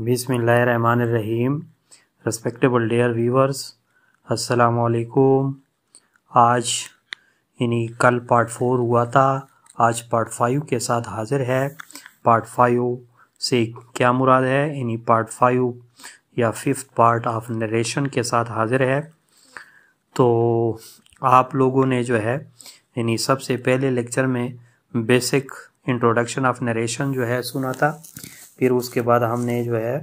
रहीम respectable dare viewers असलकुम आज यानी कल पार्ट फोर हुआ था आज पार्ट फाइव के साथ हाज़िर है पार्ट फाइव से क्या मुराद है यानी पार्ट फाइव या फिफ्थ पार्ट ऑफ नरेशन के साथ हाज़िर है तो आप लोगों ने जो है यानी सबसे पहले लेक्चर में बेसिक इंट्रोडक्शन ऑफ नरेशन जो है सुना था फिर उसके बाद हमने जो है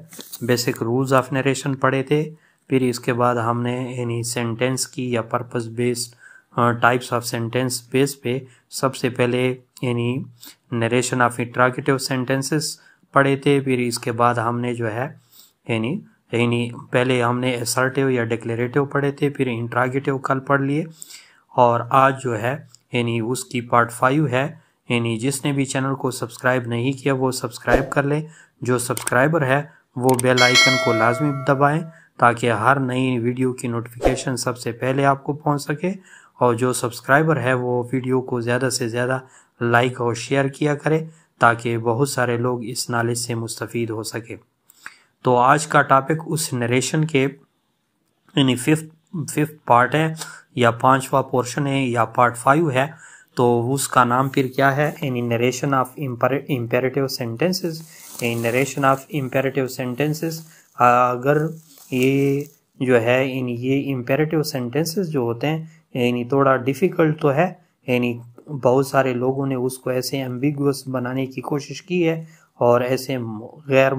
बेसिक रूल्स ऑफ नरेशन पढ़े थे फिर इसके बाद हमने यानी सेंटेंस की या purpose based types of sentence base पे सबसे पहले यानी नरेशन ऑफ इंट्रागेटिव सेंटेंसेस पढ़े थे फिर इसके बाद हमने जो है यानी यानी पहले हमने एसर्टिव या डिक्लेरेटिव पढ़े थे फिर इंट्रागेटिव कल पढ़ लिए और आज जो है यानी उसकी पार्ट फाइव है यानी जिसने भी चैनल को सब्सक्राइब नहीं किया वो सब्सक्राइब कर ले जो सब्सक्राइबर है वो बेल आइकन को लाजमी दबाएं ताकि हर नई वीडियो की नोटिफिकेशन सबसे पहले आपको पहुंच सके और जो सब्सक्राइबर है वो वीडियो को ज़्यादा से ज़्यादा लाइक और शेयर किया करें ताकि बहुत सारे लोग इस नॉलेज से मुस्तफ़ हो सके तो आज का टॉपिक उस नरेशन के यानी फिफ्थ फिफ्थ पार्ट है या पांचवा पोर्शन है या पार्ट फाइव है तो उसका नाम फिर क्या है an narration of imperative sentences in narration of imperative sentences अगर ये जो है इन ये इम्पेरेटिव सेंटेंसेस जो होते हैं यानी थोड़ा डिफ़िकल्ट तो है यानी बहुत सारे लोगों ने उसको ऐसे एम्बिगस बनाने की कोशिश की है और ऐसे गैर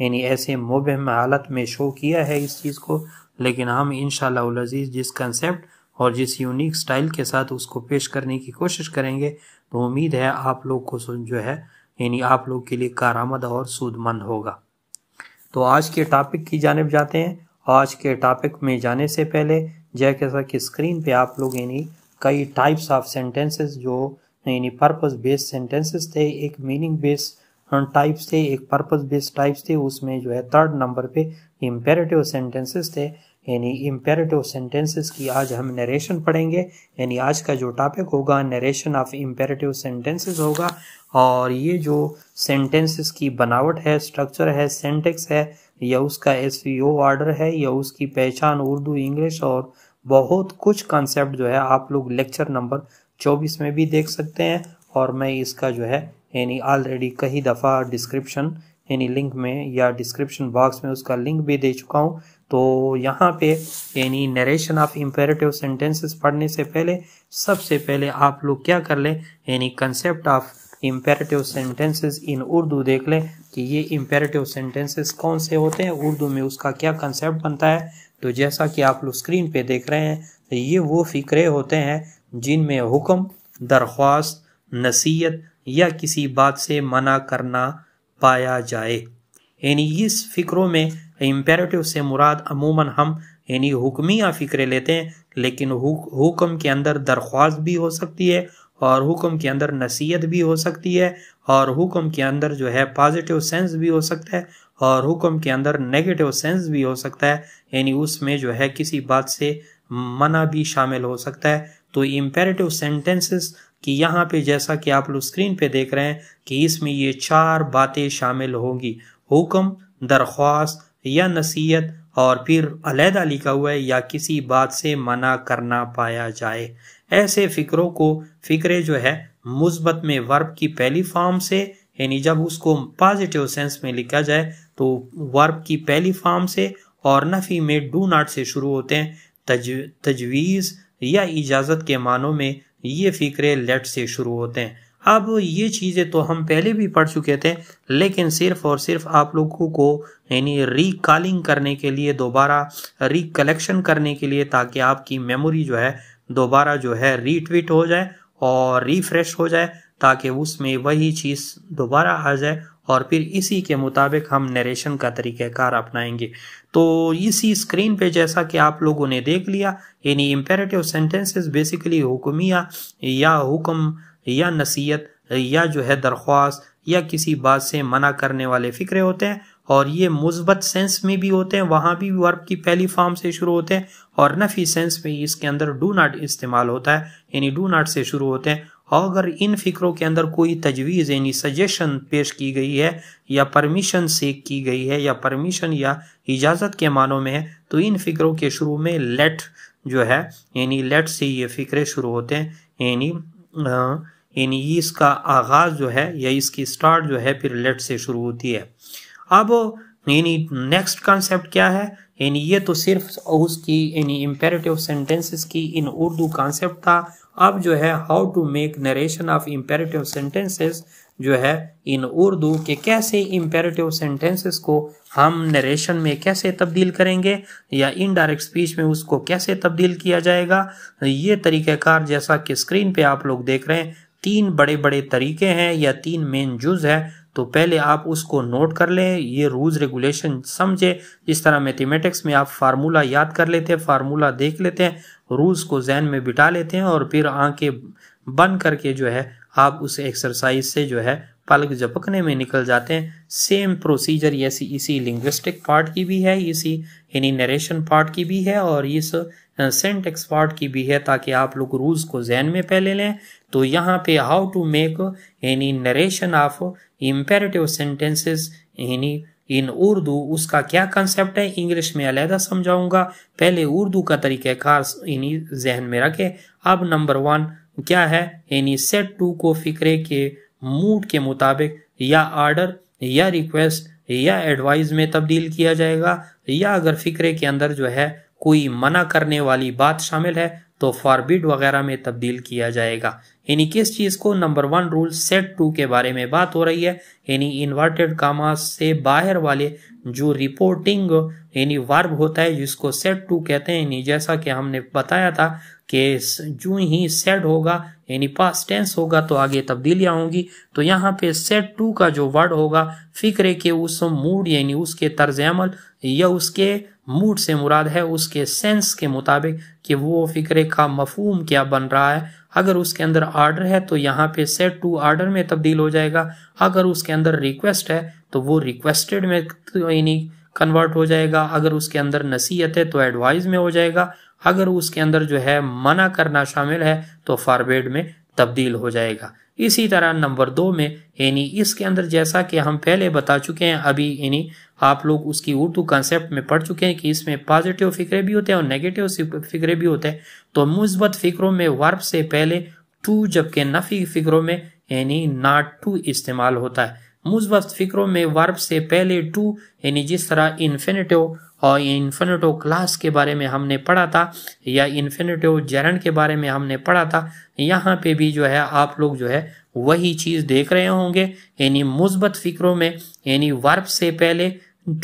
यानी ऐसे मुबहम हालत में शो किया है इस चीज़ को लेकिन हम इन शजीज़ जिस कंसेप्ट और जिस यूनिक स्टाइल के साथ उसको पेश करने की कोशिश करेंगे तो उम्मीद है आप लोग को जो है यानी आप लोग के लिए कारामद और सूदमंद होगा तो आज के टॉपिक की जानब जाते हैं आज के टॉपिक में जाने से पहले जैसा कि स्क्रीन पे आप लोग यानी कई टाइप्स ऑफ सेंटेंसेस जो यानी पर्पस बेस्ड सेंटेंसेस थे एक मीनिंग बेस्ड टाइप्स थे एक पर्पस बेस्ड टाइप्स थे उसमें जो है थर्ड नंबर पे इम्पेरेटिव सेंटेंसेस थे यानी इम्पेरेटिव सेंटेंसेस की आज हम नरेशन पढ़ेंगे यानी आज का जो टॉपिक होगा नरेशन ऑफ इम्पेरेटिव सेंटेंसेस होगा और ये जो सेंटेंसेस की बनावट है स्ट्रक्चर है सेंटेक्स है या उसका एस ऑर्डर e है या उसकी पहचान उर्दू इंग्लिश और बहुत कुछ कॉन्सेप्ट जो है आप लोग लेक्चर नंबर चौबीस में भी देख सकते हैं और मैं इसका जो है यानी ऑलरेडी कई दफ़ा डिस्क्रिप्शन यानी लिंक में या डिस्क्रिप्शन बॉक्स में उसका लिंक भी दे चुका हूँ तो यहाँ पे यानी नरेशन ऑफ इम्पेरेटिव सेंटेंसेस पढ़ने से पहले सबसे पहले आप लोग क्या कर लें यानी concept of imperative sentences in Urdu देख लें कि ये इम्पेरेटिव सेंटेंसेस कौन से होते हैं उर्दू में उसका क्या कंसेप्ट बनता है तो जैसा कि आप लोग स्क्रीन पे देख रहे हैं तो ये वो फ़िक्रे होते हैं जिनमें हुक्म दरख्वास्त नसीहत या किसी बात से मना करना पाया जाए यानी इस फ़िक्रों में इम्पेरेटिव से मुराद अमूमन हम यानी हुक्मी या फ़िक्रे लेते हैं लेकिन हुक्म के अंदर दरख्वास्त भी हो सकती है और हुक्म के अंदर नसीहत भी हो सकती है और हुक्म के अंदर जो है पॉजिटिव सेंस भी हो सकता है और हुक्म के अंदर नेगेटिव सेंस भी हो सकता है यानी उसमें जो है किसी बात से मना भी शामिल हो सकता है तो इम्पेरेटिव सेंटेंसेस कि यहाँ पे जैसा कि आप लोग स्क्रीन पे देख रहे हैं कि इसमें ये चार बातें शामिल होंगी हुक्म दरख्वास्त या नसीहत और फिर अलहदा लिखा हुआ है या किसी बात से मना करना पाया जाए ऐसे फिक्रों को फिक्रे जो है मुस्बत में वर्ब की पहली फॉर्म से यानी जब उसको पॉजिटिव सेंस में लिखा जाए तो वर्ब की पहली फॉर्म से और नफ़ी में डू नाट से शुरू होते हैं तज तजवीज़ या इजाज़त के मानों में ये फिक्रे लेट से शुरू होते हैं अब ये चीज़ें तो हम पहले भी पढ़ चुके थे लेकिन सिर्फ और सिर्फ आप लोगों को यानी रिकॉलिंग करने के लिए दोबारा रिकलेक्शन करने के लिए ताकि आपकी मेमोरी जो है दोबारा जो है रीट्वीट हो जाए और रिफ्रेश हो जाए ताकि उसमें वही चीज़ दोबारा आ जाए और फिर इसी के मुताबिक हम नरेशन का तरीक़ाकार अपनाएंगे तो इसी स्क्रीन पे जैसा कि आप लोगों ने देख लिया यानी इम्पेरेटिव सेंटेंसेस बेसिकली हुक्मिया या हुक्म या नसीहत या जो है दरख्वास्त या किसी बात से मना करने वाले फ़िक्रे होते हैं और ये मुस्बत सेंस में भी होते हैं वहाँ भी वर्ब की पहली फॉर्म से शुरू होते हैं और नफ़ी सेंस में इसके अंदर डू नाट इस्तेमाल होता है यानी डू नाट से शुरू होते हैं और अगर इन फ़िक्रों के अंदर कोई तजवीज़ यानी सजेशन पेश की गई है या परमिशन सेक की गई है या परमिशन या इजाज़त के मानों में है तो इन फ़िक्रों के शुरू में लेट जो है यानी लेट से ये फ़िक्रे शुरू होते हैं यानी यानी इसका आगाज़ जो है या इसकी स्टार्ट जो है फिर लेट से शुरू होती है अब यानी नेक्स्ट कॉन्सेप्ट क्या है यानी ये तो सिर्फ उसकी यानी इम्पेरेटिव सेंटेंसेस की इन उर्दू कॉन्सेप्ट था अब जो है how to make narration of imperative sentences जो है इन उर्दू के कैसे इम्पेरेटिव सेंटेंसेस को हम नरेशन में कैसे तब्दील करेंगे या इनडायरेक्ट स्पीच में उसको कैसे तब्दील किया जाएगा ये तरीक़ेकार जैसा कि स्क्रीन पे आप लोग देख रहे हैं तीन बड़े बड़े तरीके हैं या तीन मेन जुज है तो पहले आप उसको नोट कर लें ये रूल्स रेगुलेशन समझे जिस तरह मैथमेटिक्स में आप फार्मूला याद कर लेते हैं फार्मूला देख लेते हैं रूल्स को जहन में बिठा लेते हैं और फिर आंखें बंद करके जो है आप उस एक्सरसाइज से जो है पलक झपकने में निकल जाते हैं सेम प्रोसीजर ऐसी इसी लिंग्विस्टिक पार्ट की भी है इसी यानी नरेशन पार्ट की भी है और इस सेंटेक्स पार्ट की भी है ताकि आप लोग रूल्स को जहन में पहले लें तो यहाँ पे हाउ टू मेक यानी नरेशन ऑफ इम्पेरेटिव सेंटेंसेस यानी इन उर्दू उसका क्या कंसेप्ट है इंग्लिश में अलहदा समझाऊंगा पहले उर्दू का तरीक़ार यानी जहन में रखें अब नंबर वन क्या है यानी सेट टू को फिक्रे के मूड के मुताबिक या आर्डर या रिक्वेस्ट या एडवाइस में तब्दील किया जाएगा या अगर फिक्रे के अंदर जो है कोई मना करने वाली बात शामिल है तो फॉरबिड वगैरह में तब्दील किया जाएगा यानी किस चीज़ को number one rule said to के बारे में बात हो रही है यानी इन्वर्टेड कामा से बाहर वाले जो रिपोर्टिंग यानी वर्ब होता है जिसको सेट टू कहते हैं यानी जैसा कि हमने बताया था कि जू ही सेड होगा यानी पास टेंस होगा तो आगे तब्दीलियाँ होंगी तो यहाँ पे सेट टू का जो वर्ड होगा फिक्रे के उस मूड यानी उसके तर्ज अमल या उसके मूड से मुराद है उसके सेंस के मुताबिक कि वो फिक्रे का मफहम क्या बन रहा है अगर उसके अंदर आर्डर है तो यहाँ पे सेट टू आर्डर में तब्दील हो जाएगा अगर उसके अंदर रिक्वेस्ट है तो वो रिक्वेस्टेड में तो यानी कन्वर्ट हो जाएगा अगर उसके अंदर नसीहत है तो एडवाइज में हो जाएगा अगर उसके अंदर जो है मना करना शामिल है तो फॉरवेड में तब्दील हो जाएगा इसी तरह नंबर दो में यानी इसके अंदर जैसा कि हम पहले बता चुके हैं अभी यानी आप लोग उसकी उर्दू कंसेप्ट में पढ़ चुके हैं कि इसमें पॉजिटिव फ़िक्रे भी होते हैं और नेगेटिव फ़िक्रे भी होते हैं तो मुस्बत फ़िक्रों में वर्ब से पहले टू जबकि नफ़ी फ़िक्रों में यानी नाट टू इस्तेमाल होता है मुझ फिक्रों में वर्ब से पहले टू यानी जिस तरह इन्फिनेटिव और इन्फिनेटिव क्लास के बारे में हमने पढ़ा था या इन्फिनेटिव जरन के बारे में हमने पढ़ा था यहाँ पे भी जो है आप लोग जो है वही चीज़ देख रहे होंगे यानी मुस्बत फिक्रों में यानी वर्ब से पहले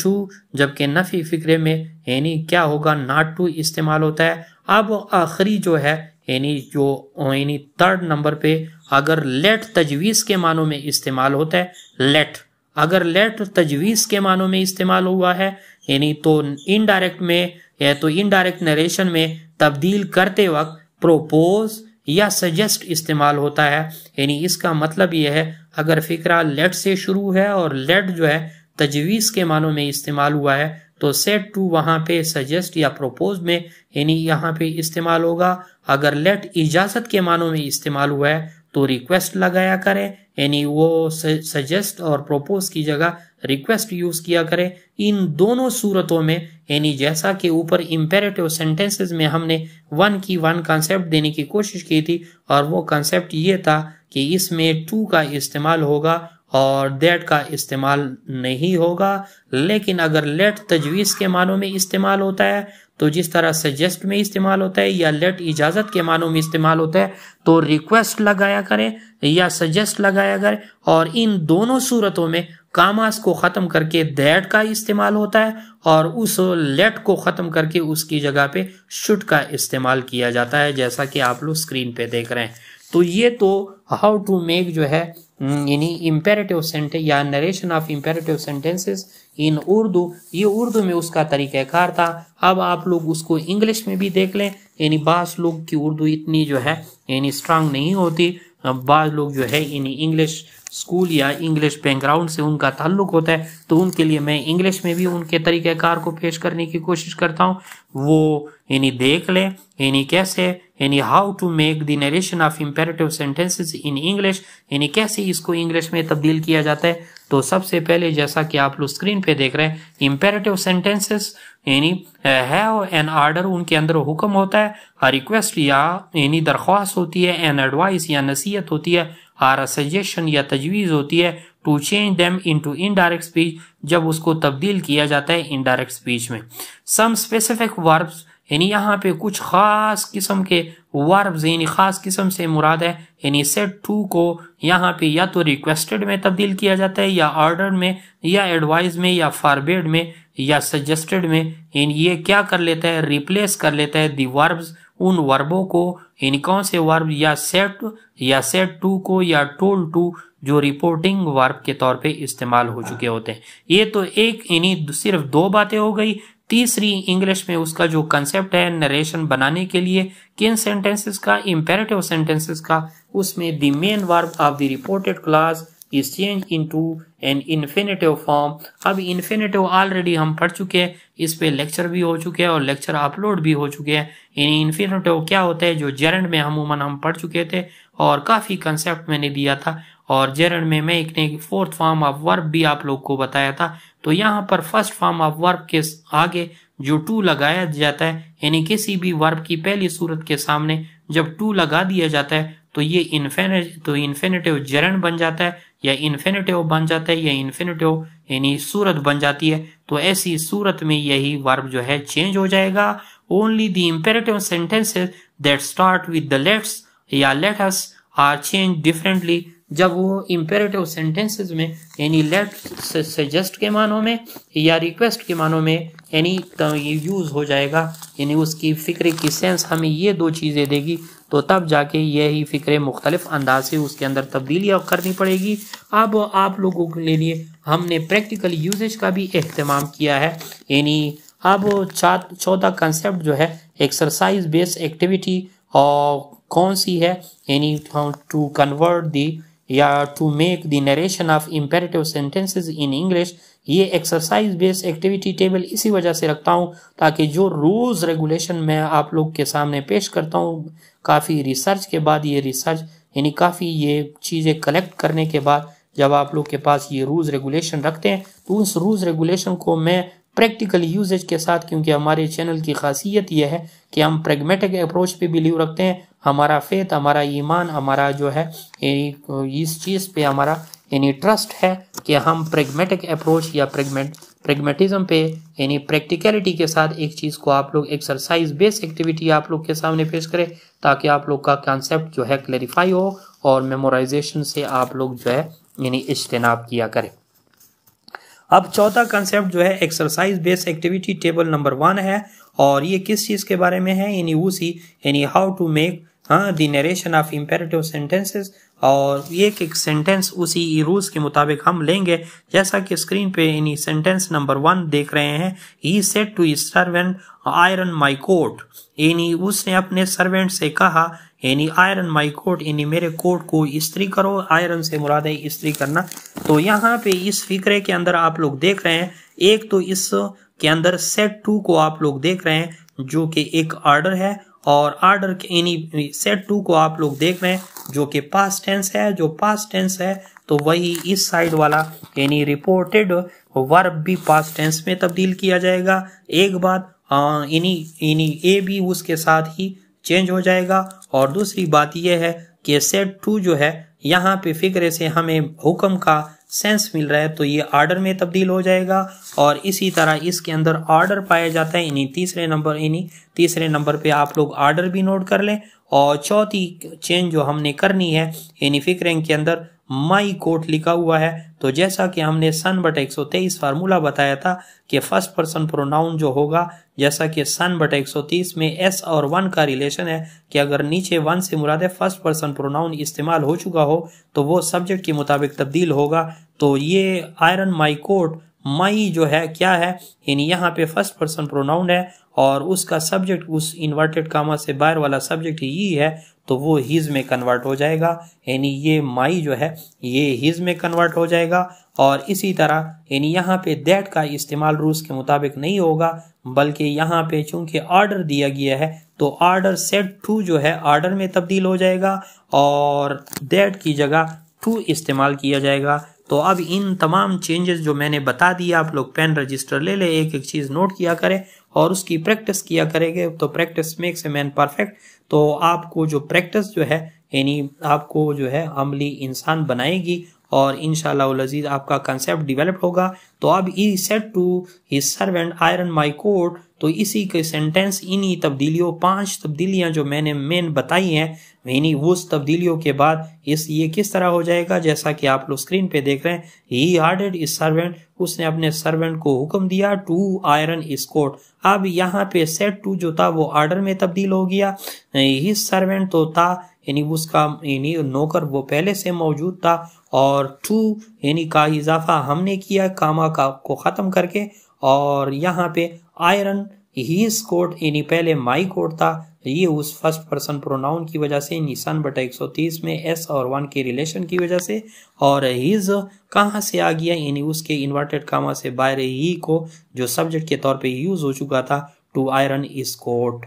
टू जबकि नफ़ी फिक्रे में यानी क्या होगा नाट टू इस्तेमाल होता है अब आखिरी जो है यानी जो यानी थर्ड नंबर पे अगर लेट तजवीज़ के मानों में इस्तेमाल होता है लेट अगर लेट तजवीज़ के मानों में इस्तेमाल हुआ है यानी तो इनडायरेक्ट में या तो इनडायरेक्ट नरेशन में तब्दील करते वक्त प्रोपोज या सजेस्ट इस्तेमाल होता है यानी इसका मतलब यह है अगर फिक्रा लेट से शुरू है और लेट जो है तजवीज़ के मानों में इस्तेमाल हुआ है तो सेट टू वहाँ पे सजेस्ट या प्रोपोज में यानी यहाँ पे इस्तेमाल होगा अगर लेट इजाज़त के मानों में इस्तेमाल हुआ है तो रिक्वेस्ट लगाया करें यानी वो सजेस्ट और प्रोपोज की जगह रिक्वेस्ट यूज किया करें इन दोनों सूरतों में यानी जैसा कि ऊपर इम्पेरेटिव सेंटेंसेस में हमने वन की वन कॉन्सेप्ट देने की कोशिश की थी और वो कॉन्सेप्ट ये था कि इसमें टू का इस्तेमाल होगा और देट का इस्तेमाल नहीं होगा लेकिन अगर लेट तजवीज़ के मानों में इस्तेमाल होता है तो जिस तरह सजेस्ट में इस्तेमाल होता है या लेट इजाज़त के मानों में इस्तेमाल होता है तो रिक्वेस्ट लगाया करें या सजेस्ट लगाया करें और इन दोनों सूरतों में कामास को ख़त्म करके दैट का इस्तेमाल होता है और उस लेट को ख़त्म करके उसकी जगह पे शुट का इस्तेमाल किया जाता है जैसा कि आप लोग स्क्रीन पे देख रहे हैं तो ये तो हाउ टू मेक जो है यानी इम्पेरेटिव सेंटेंस या narration of imperative sentences in Urdu ये उर्दू में उसका कार था अब आप लोग उसको इंग्लिश में भी देख लें यानी बास लोग की उर्दू इतनी जो है यानी स्ट्रांग नहीं होती बाज लोग जो है इन इंग्लिश स्कूल या इंग्लिश बैकग्राउंड से उनका ताल्लुक होता है तो उनके लिए मैं इंग्लिश में भी उनके तरीक़ाकार को पेश करने की कोशिश करता हूँ वो यानी देख लें यानी कैसे यानी how to make the narration of imperative sentences in English यानी कैसे इसको इंग्लिश में तब्दील किया जाता है तो सबसे पहले जैसा कि आप लोग स्क्रीन पे देख रहे हैं इम्पेरेटिव सेंटेंसेस यानी हैव एन आर्डर उनके अंदर हुक्म होता है रिक्वेस्ट या यानी दरख्वास्त होती है एन एडवाइस या नसीहत होती है आर अ सजेशन या तजवीज़ होती है to change them them into indirect speech जब उसको तब्दील किया जाता है इनडायरेक्ट स्पीच में सम स्पेसिफिक वर्ब्स यानी यहाँ पे कुछ ख़ास किस्म के वर्ब्स यानी ख़ास किस्म से मुराद है यानी सेट टू को यहाँ पे या तो रिक्वेस्टेड में तब्दील किया जाता है या ऑर्डर में या एडवाइज में या फॉरबेड में या सजेस्टेड में यानी ये क्या कर लेता है रिप्लेस कर लेता है दी वर्ब्स उन वर्बों को इन कौन से वर्ब या सेट या सेट टू को या टोल टू जो रिपोर्टिंग वर्ब के तौर पे इस्तेमाल हो चुके होते हैं ये तो एक इन्हीं सिर्फ दो बातें हो गई तीसरी इंग्लिश में उसका जो कंसेप्ट है नरेशन बनाने के लिए किन सेंटेंसेस का इम्पेरेटिव सेंटेंसेस का उसमें the main verb of the reported clause is change to an infinitive form अब इन्फिनेटिव ऑलरेडी हम पढ़ चुके हैं इस पे लेक्चर भी हो चुके हैं और लेक्चर अपलोड भी हो चुके हैं इन इन्फिनेटिव क्या होता है जो जेरंड में अमूमन हम पढ़ चुके थे और काफ़ी कंसेप्ट मैंने दिया था और जेरंड में मैं एक ने फोर्थ फॉर्म ऑफ वर्ब भी आप लोग को बताया था तो यहाँ पर फर्स्ट फॉर्म ऑफ वर्ब के आगे जो टू लगाया जाता है यानी किसी भी वर्ब की पहली सूरत के सामने जब टू लगा दिया जाता है तो ये इन्फेनेट तो इन्फेनेटिव जरन बन जाता है या इन्फिनेटिव बन जाता है या इन्फिनेटिव यानी सूरत बन जाती है तो ऐसी सूरत में यही वर्ब जो है चेंज हो जाएगा only the imperative sentences that start with the let's या लेटस आर चेंज डिफरेंटली जब वो इम्पेरेटिव सेंटेंसेज में यानी लेट सजेस्ट के मानों में या रिक्वेस्ट के मानों में यानी यूज़ हो जाएगा यानी उसकी फिक्र की सेंस हमें ये दो चीज़ें देगी तो तब जाके यही फ़िक्र मुख्तलिफ अंदाज से उसके अंदर तब्दीलियाँ करनी पड़ेगी अब आप लोगों के लिए हमने प्रैक्टिकल यूजेज का भी अहतमाम किया है यानी अब चौथा कंसेप्ट जो है एक्सरसाइज बेस्ड एक्टिविटी और कौन सी है यानी टू कन्वर्ट दी या to make the narration of imperative sentences in English ये एक्सरसाइज बेस्ड एक्टिविटी टेबल इसी वजह से रखता हूँ ताकि जो रूल्स रेगुलेशन मैं आप लोग के सामने पेश करता हूँ काफ़ी रिसर्च के बाद ये रिसर्च यानी काफ़ी ये चीज़ें कलेक्ट करने के बाद जब आप लोग के पास ये रूल्स रेगुलेशन रखते हैं तो उस रूल्स रेगुलेशन को मैं प्रैक्टिकल यूजेज के साथ क्योंकि हमारे चैनल की खासियत यह है कि हम प्रेगमेटिक अप्रोच पे बिलीव रखते हैं हमारा फेथ हमारा ईमान हमारा जो है इस चीज़ पे हमारा यानी ट्रस्ट है कि हम प्रेगमेटिक अप्रोच या प्रेगमेट प्रेगमेटिज्म पे यानी प्रैक्टिकलिटी के साथ एक चीज़ को आप लोग एक्सरसाइज बेस्ड एक्टिविटी आप लोग के सामने पेश करें ताकि आप लोग का कॉन्सेप्ट जो है क्लेरिफाई हो और मेमोराइजेशन से आप लोग जो है यानी इज्तनाब किया करें अब चौथा कंसेप्ट जो है exercise based activity table number one है और ये किस चीज़ के बारे में है यानी उसी यानी हाउ टू मेक हाँ the narration of imperative sentences और एक एक सेंटेंस उसी रूल्स के मुताबिक हम लेंगे जैसा कि स्क्रीन पे इन सेंटेंस नंबर वन देख रहे हैं he said to servant iron my coat यानी उसने अपने सर्वेंट से कहा यानी आयरन माई कोट यानी मेरे कोट को इस्त्री करो आयरन से मुराद है इस्त्री करना तो यहाँ पे इस फिक्रे के अंदर आप लोग देख रहे हैं एक तो इस के अंदर सेट टू को आप लोग देख रहे हैं जो कि एक ऑर्डर है और आर्डर के एनी सेट टू को आप लोग देख रहे हैं जो कि पास टेंस है जो पास टेंस है तो वही इस साइड वाला एनी रिपोर्टेड वर्ब भी पास टेंस में तब्दील किया जाएगा एक बात यानी यानी ए भी उसके साथ ही चेंज हो जाएगा और दूसरी बात यह है कि सेट टू जो है यहाँ पे फिक्र से हमें हुक्म का सेंस मिल रहा है तो ये आर्डर में तब्दील हो जाएगा और इसी तरह इसके अंदर आर्डर पाया जाता है यानी तीसरे नंबर यानी तीसरे नंबर पे आप लोग आर्डर भी नोट कर लें और चौथी चेंज जो हमने करनी है यानी फिक्रेंग के अंदर माई कोट लिखा हुआ है तो जैसा कि हमने सन बट एक सौ तेईस फार्मूला बताया था कि फर्स्ट पर्सन प्रोनाउन जो होगा जैसा कि सन बट एक सौ तीस में एस और वन का रिलेशन है कि अगर नीचे वन से मुराद फर्स्ट पर्सन प्रोनाउन इस्तेमाल हो चुका हो तो वो सब्जेक्ट के मुताबिक तब्दील होगा तो ये आयरन माई कोट माई जो है क्या है यानी यहाँ पे फर्स्ट पर्सन प्रोनाउन है और उसका सब्जेक्ट उस इन्वर्टेड कामा से बाहर वाला सब्जेक्ट ही है तो वो हीज में कन्वर्ट हो जाएगा यानी ये माई जो है ये हीज में कन्वर्ट हो जाएगा और इसी तरह यानी यहाँ पे दैट का इस्तेमाल रूस के मुताबिक नहीं होगा बल्कि यहाँ पे चूंकि ऑर्डर दिया गया है तो ऑर्डर सेट टू जो है ऑर्डर में तब्दील हो जाएगा और दैट की जगह टू इस्तेमाल किया जाएगा तो अब इन तमाम चेंजेस जो मैंने बता दिए आप लोग पेन रजिस्टर ले ले एक एक चीज़ नोट किया करें और उसकी प्रैक्टिस किया करेंगे तो practice makes a man perfect तो आपको जो प्रैक्टिस जो है यानी आपको जो है अमली इंसान बनाएगी और इन शजीज आपका कंसेप्ट डिवेलप होगा तो अब he said to his servant iron my coat तो इसी के सेंटेंस इन्हीं तब्दीलियों पांच तब्दीलियां जो मैंने मेन बताई हैं यानी उस तब्दीलियों के बाद इस ये किस तरह हो जाएगा जैसा कि आप लोग स्क्रीन पे देख रहे हैं ही आर्डेड इस सर्वेंट उसने अपने सर्वेंट को हुक्म दिया टू आयरन स्कोट अब यहाँ पे सेट टू जो था वो आर्डर में तब्दील हो गया ही सर्वेंट तो था यानी उसका यानी नौकर वो पहले से मौजूद था और टू यानी का इजाफा हमने किया कामा का को ख़त्म करके और यहाँ पे आयरन इस कोट यानी पहले माई कोट था ये उस फर्स्ट पर्सन प्रोनाउन की वजह से निशान बटा 130 में एस और वन के रिलेशन की वजह से और हीज कहाँ से आ गया यानी उसके इन्वर्टेड कामा से बाहर ही को जो सब्जेक्ट के तौर पे यूज हो चुका था टू आयरन इस कोट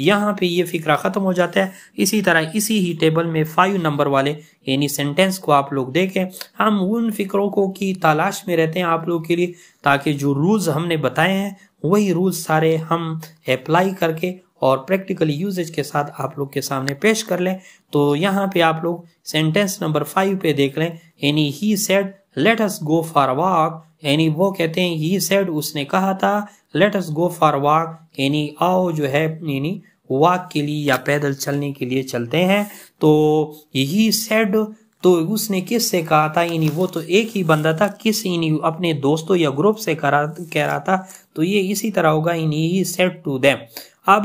यहाँ पे ये फिक्रा ख़त्म हो जाता है इसी तरह इसी ही टेबल में फाइव नंबर वाले यानी सेंटेंस को आप लोग देखें हम उन फिक्रों को की तलाश में रहते हैं आप लोग के लिए ताकि जो रूल्स हमने बताए हैं वही रूल्स सारे हम अप्लाई करके और प्रैक्टिकल यूजेज के साथ आप लोग के सामने पेश कर लें तो यहाँ पे आप लोग सेंटेंस नंबर फाइव पे देख लें यानी he said let us go for walk यानी वो कहते हैं ही सेड उसने कहा था let us go for walk यानी आओ जो है यानी वॉक के लिए या पैदल चलने के लिए चलते हैं तो यही सेड तो उसने किस से कहा था यानी वो तो एक ही बंदा था किस यानी अपने दोस्तों या ग्रुप से करा कह रहा था तो ये इसी तरह होगा यानी ही सेड टू देम अब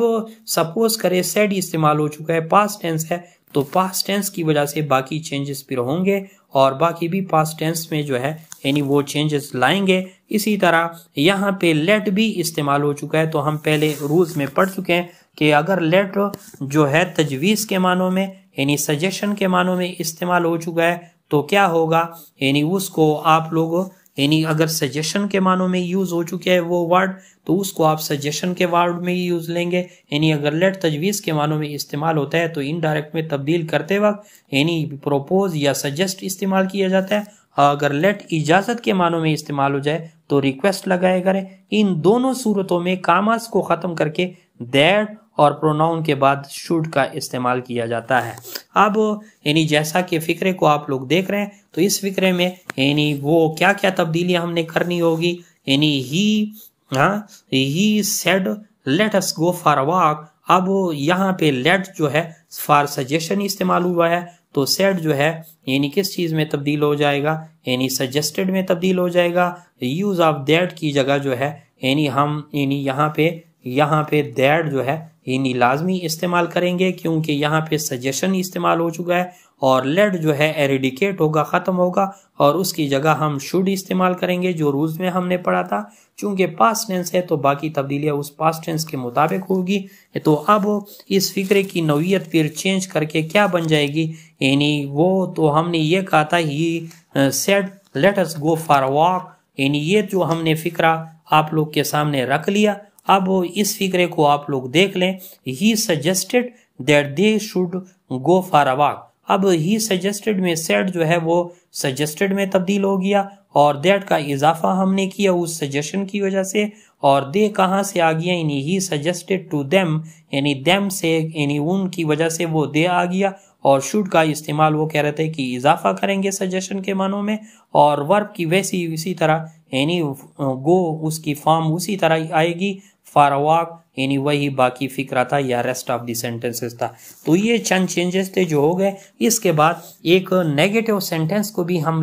सपोज करे सेड इस्तेमाल हो चुका है पास्ट टेंस है तो पास्ट टेंस की वजह से बाकी चेंजेस फिर होंगे और बाकी भी पास्ट टेंस में जो है यानी वो चेंजेस लाएंगे इसी तरह यहाँ पे लेट भी इस्तेमाल हो चुका है तो हम पहले रूल्स में पढ़ चुके हैं कि अगर लेट जो है तजवीज़ के मानों में यानी सजेशन के मानों में इस्तेमाल हो चुका है तो क्या होगा यानी उसको आप लोग यानी अगर सजेशन के मानों में यूज़ हो चुके हैं वो वर्ड तो उसको आप सजेशन के वर्ड में ही यूज़ लेंगे यानी अगर लेट तजवीज़ के मानों में इस्तेमाल होता है तो इनडायरेक्ट में तब्दील करते वक्त यानी प्रोपोज या सजेस्ट इस्तेमाल किया जाता है अगर लेट इजाज़त के मानों में इस्तेमाल हो जाए तो रिक्वेस्ट लगाए करें इन दोनों सूरतों में कामास को ख़त्म करके दैट और प्रोनाउन के बाद शुड का इस्तेमाल किया जाता है अब यानी जैसा कि फ़िक्रे को आप लोग देख रहे हैं तो इस फ़िक्रे में यानी वो क्या क्या तब्दीलियां हमने करनी होगी यानी ही हाँ he said let us go for walk अब यहाँ पे लेट जो है फॉर सजेशन इस्तेमाल हुआ है तो सेड जो है यानी किस चीज़ में तब्दील हो जाएगा यानी सजेस्टेड में तब्दील हो जाएगा यूज़ ऑफ दैट की जगह जो है यानी हम यानी यहाँ पे यहाँ पे दैट जो है हिंदी लाजमी इस्तेमाल करेंगे क्योंकि यहाँ पे सजेशन इस्तेमाल हो चुका है और लेड जो है एरिडिकेट होगा ख़त्म होगा और उसकी जगह हम शुड इस्तेमाल करेंगे जो रूल्स में हमने पढ़ा था चूंकि पास टेंस है तो बाकी तब्दीलियाँ उस पास टेंस के मुताबिक होगी तो अब इस फिक्रे की नवीयत फिर चेंज करके क्या बन जाएगी यानी वो तो हमने ये कहा था he said let's go for walk यानी ये जो हमने फिक्रा आप लोग के सामने रख लिया अब इस फिक्रे को आप लोग देख लें he suggested that they should go for a walk अब ही सजेस्टेड में सेट जो है वो सजेस्टेड में तब्दील हो गया और दैट का इजाफा हमने किया उस सजेशन की वजह से और दे कहाँ से आ गया यानी ही सजेस्टेड टू देम यानी देम से यानी उनकी वजह से वो दे आ गया और शुड का इस्तेमाल वो कह रहे थे कि इजाफा करेंगे सजेशन के मानों में और वर्ब की वैसी उसी तरह यानी गो उसकी फॉर्म उसी तरह आएगी फॉर अ वॉक यानी वही बाकी फिक्रा था या रेस्ट ऑफ द सेंटेंसेस था तो ये चंद चेंजेस थे जो हो गए इसके बाद एक नेगेटिव सेंटेंस को भी हम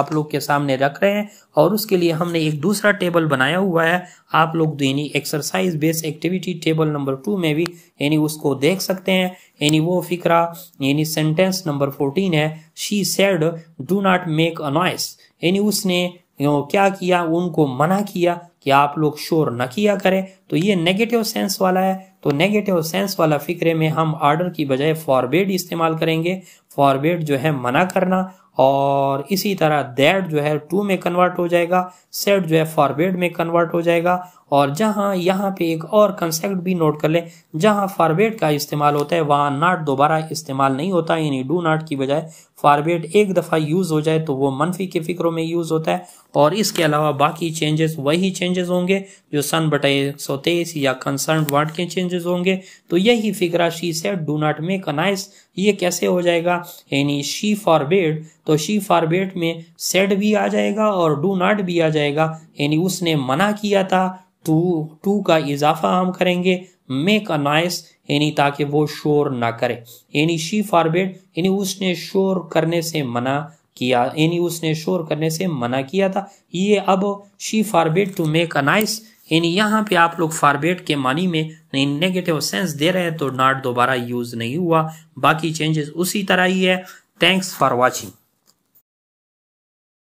आप लोग के सामने रख रहे हैं और उसके लिए हमने एक दूसरा टेबल बनाया हुआ है आप लोग तो यानी exercise based activity table number two में भी यानी उसको देख सकते हैं यानी वो फिक्रा यानी सेंटेंस नंबर फोर्टीन है she said do not make a noise यानी उसने क्या किया उनको मना किया कि आप लोग शोर न किया करें तो ये नेगेटिव सेंस वाला है तो नेगेटिव सेंस वाला फिक्रे में हम आर्डर की बजाय फॉरबेड इस्तेमाल करेंगे फॉरबेड जो है मना करना और इसी तरह दैट जो है टू में कन्वर्ट हो जाएगा सेट जो है फॉरबेड में कन्वर्ट हो जाएगा और जहां यहाँ पे एक और कंसेप्ट भी नोट कर लें जहाँ फॉरबेड का इस्तेमाल होता है वहां नाट दोबारा इस्तेमाल नहीं होता यानी डू नॉट की बजाय फॉरबेड एक दफ़ा यूज़ हो जाए तो वो मनफी के फिक्रों में यूज़ होता है और इसके अलावा बाकी चेंजेस वही चेंजेस होंगे जो सन बटे सौ तेईस या कंसर्न वर्ड के चेंजेस होंगे तो यही फिगरा she say do not make a noise ये कैसे हो जाएगा यानी शी फॉर बेड तो शी फॉर बेड में सेड भी आ जाएगा और डू नॉट भी आ जाएगा यानी उसने मना किया था टू टू का इजाफा हम करेंगे मेक अ नाइस यानी ताकि वो शोर ना करे यानी शी फॉर बेड यानी उसने शोर करने से मना किया यानी उसने शोर करने से मना किया था ये अब she forbade to make a noise यानी यहाँ पे आप लोग फॉरबेट के मानी में नेगेटिव सेंस दे रहे हैं तो नॉट दोबारा यूज नहीं हुआ बाकी चेंजेस उसी तरह ही है थैंक्स फॉर वॉचिंग